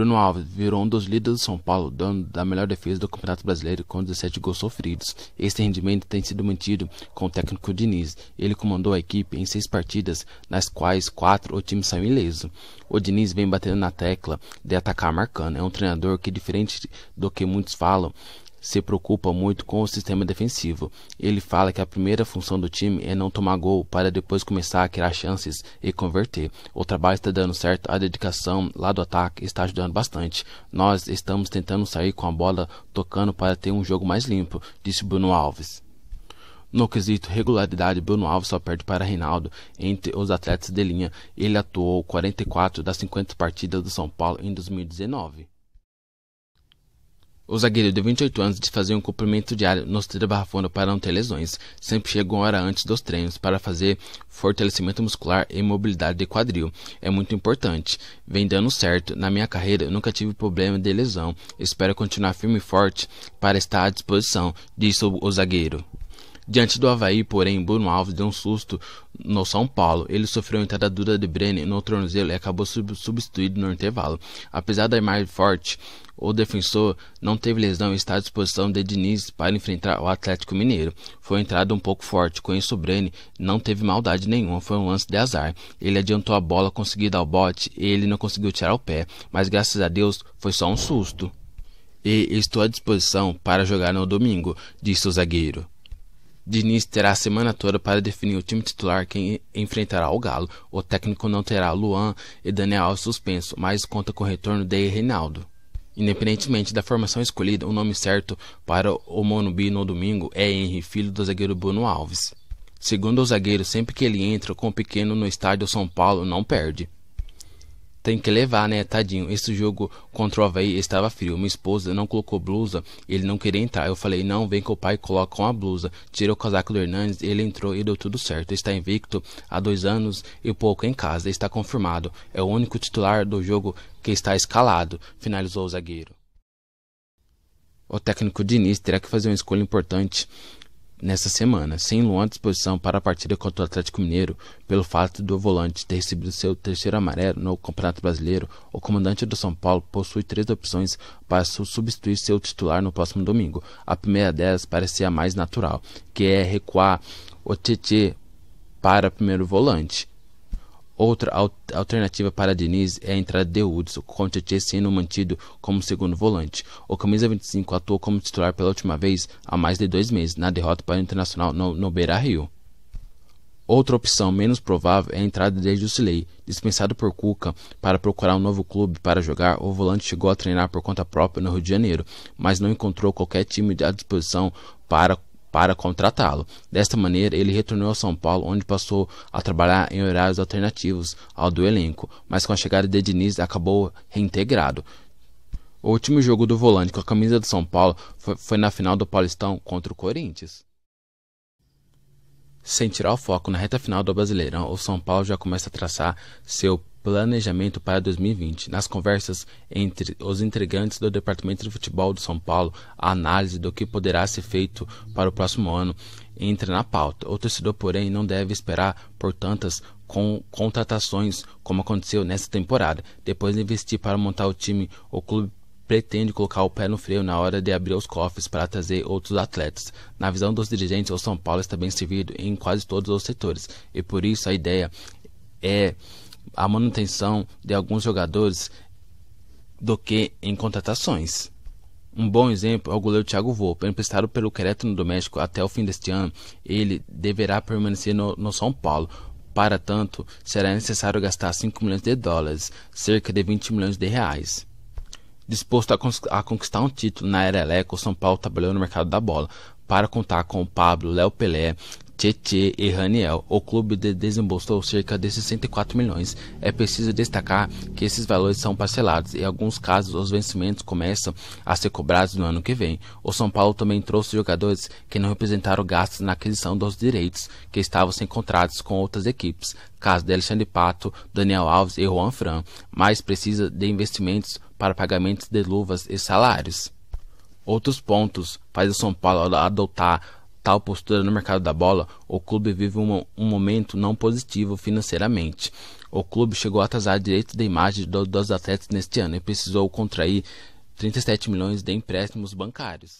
Bruno Alves virou um dos líderes do São Paulo, dono da melhor defesa do Campeonato Brasileiro com 17 gols sofridos. Este rendimento tem sido mantido com o técnico Diniz. Ele comandou a equipe em seis partidas, nas quais quatro o time saiu ileso. O Diniz vem batendo na tecla de atacar marcando. É um treinador que, diferente do que muitos falam, se preocupa muito com o sistema defensivo. Ele fala que a primeira função do time é não tomar gol para depois começar a criar chances e converter. O trabalho está dando certo, a dedicação lá do ataque está ajudando bastante. Nós estamos tentando sair com a bola tocando para ter um jogo mais limpo, disse Bruno Alves. No quesito regularidade, Bruno Alves só perde para Reinaldo. Entre os atletas de linha, ele atuou 44 das 50 partidas do São Paulo em 2019. O zagueiro de 28 anos de fazer um cumprimento diário no Hospital Barra Funda para não ter lesões. Sempre chega uma hora antes dos treinos para fazer fortalecimento muscular e mobilidade de quadril. É muito importante. Vem dando certo. Na minha carreira nunca tive problema de lesão. Espero continuar firme e forte para estar à disposição, disse o zagueiro. Diante do Havaí, porém, Bruno Alves deu um susto no São Paulo. Ele sofreu entrada dura de Brenner no tornozelo e acabou sub substituído no intervalo. Apesar da imagem forte, o defensor não teve lesão e está à disposição de Diniz para enfrentar o Atlético Mineiro. Foi entrada um pouco forte, com isso o Brenner não teve maldade nenhuma, foi um lance de azar. Ele adiantou a bola, conseguiu dar o bote e ele não conseguiu tirar o pé, mas graças a Deus foi só um susto. E estou à disposição para jogar no domingo, disse o zagueiro. Diniz terá a semana toda para definir o time titular quem enfrentará o Galo. O técnico não terá Luan e Daniel Alves suspenso, mas conta com o retorno de Reinaldo. Independentemente da formação escolhida, o nome certo para o Monubi no domingo é Henry, filho do zagueiro Bruno Alves. Segundo o zagueiro, sempre que ele entra com o pequeno no estádio São Paulo, não perde tem que levar, né? Tadinho. Esse jogo contra o Havaí estava frio. Minha esposa não colocou blusa, ele não queria entrar. Eu falei, não, vem com o pai, coloca uma blusa. Tira o casaco do Hernandes, ele entrou e deu tudo certo. Está invicto há dois anos e pouco em casa. Está confirmado. É o único titular do jogo que está escalado. Finalizou o zagueiro. O técnico Diniz terá que fazer uma escolha importante nessa semana, sem Luan à disposição para a partida contra o Atlético Mineiro, pelo fato do volante ter recebido seu terceiro amarelo no Campeonato Brasileiro, o comandante do São Paulo possui três opções para substituir seu titular no próximo domingo. A primeira delas parece a mais natural, que é recuar o Tietê para primeiro volante Outra alternativa para Diniz é a entrada de Hudson, com Tietchan sendo mantido como segundo volante. O camisa 25 atuou como titular pela última vez há mais de dois meses, na derrota para o Internacional no, no Beira-Rio. Outra opção menos provável é a entrada de Jusilei, dispensado por Cuca para procurar um novo clube para jogar. O volante chegou a treinar por conta própria no Rio de Janeiro, mas não encontrou qualquer time à disposição para para contratá-lo. Desta maneira, ele retornou ao São Paulo, onde passou a trabalhar em horários alternativos ao do elenco, mas com a chegada de Diniz acabou reintegrado. O último jogo do volante com a camisa do São Paulo foi, foi na final do Paulistão contra o Corinthians. Sem tirar o foco na reta final do Brasileirão, o São Paulo já começa a traçar seu Planejamento para 2020. Nas conversas entre os integrantes do Departamento de Futebol de São Paulo, a análise do que poderá ser feito para o próximo ano entra na pauta. O torcedor, porém, não deve esperar por tantas com contratações como aconteceu nesta temporada. Depois de investir para montar o time, o clube pretende colocar o pé no freio na hora de abrir os cofres para trazer outros atletas. Na visão dos dirigentes, o São Paulo está bem servido em quase todos os setores e por isso a ideia é a manutenção de alguns jogadores do que em contratações. Um bom exemplo é o goleiro Thiago Volpe, emprestado pelo Querétaro do México até o fim deste ano. Ele deverá permanecer no, no São Paulo. Para tanto, será necessário gastar 5 milhões de dólares, cerca de 20 milhões de reais. Disposto a, conquistar um título na era Leco, o São Paulo trabalhou no mercado da bola para contar com o Pablo, Léo Pelé, Tietê e Raniel, o clube desembolsou cerca de 64 milhões. É preciso destacar que esses valores são parcelados e, em alguns casos, os vencimentos começam a ser cobrados no ano que vem. O São Paulo também trouxe jogadores que não representaram gastos na aquisição dos direitos, que estavam sem contratos com outras equipes, caso de Alexandre Pato, Daniel Alves e Juan Fran, mas precisa de investimentos para pagamentos de luvas e salários. Outros pontos faz o São Paulo adotar tal postura no mercado da bola, o clube vive um, um momento não positivo financeiramente. O clube chegou a atrasar direito da imagem do, dos atletas neste ano e precisou contrair 37 milhões de empréstimos bancários.